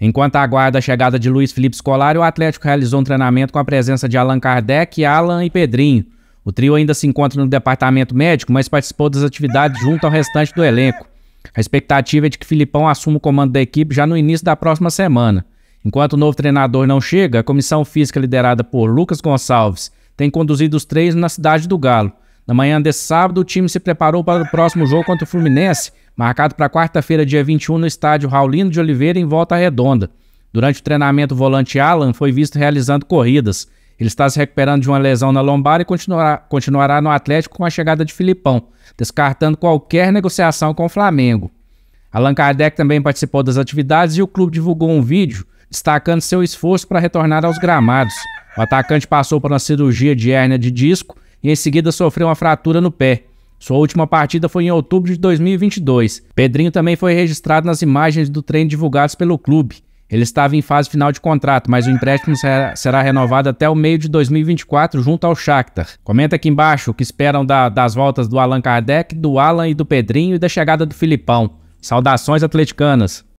Enquanto aguarda a chegada de Luiz Felipe Scolari, o Atlético realizou um treinamento com a presença de Allan Kardec, Alan e Pedrinho. O trio ainda se encontra no departamento médico, mas participou das atividades junto ao restante do elenco. A expectativa é de que Filipão assuma o comando da equipe já no início da próxima semana. Enquanto o novo treinador não chega, a comissão física liderada por Lucas Gonçalves tem conduzido os três na cidade do Galo. Na manhã desse sábado, o time se preparou para o próximo jogo contra o Fluminense, marcado para quarta-feira, dia 21, no estádio Raulino de Oliveira, em Volta Redonda. Durante o treinamento, o volante Alan foi visto realizando corridas. Ele está se recuperando de uma lesão na lombar e continuará, continuará no Atlético com a chegada de Filipão, descartando qualquer negociação com o Flamengo. Allan Kardec também participou das atividades e o clube divulgou um vídeo destacando seu esforço para retornar aos gramados. O atacante passou por uma cirurgia de hérnia de disco e em seguida sofreu uma fratura no pé. Sua última partida foi em outubro de 2022. Pedrinho também foi registrado nas imagens do treino divulgadas pelo clube. Ele estava em fase final de contrato, mas o empréstimo será, será renovado até o meio de 2024 junto ao Shakhtar. Comenta aqui embaixo o que esperam da, das voltas do Allan Kardec, do Alan e do Pedrinho e da chegada do Filipão. Saudações atleticanas!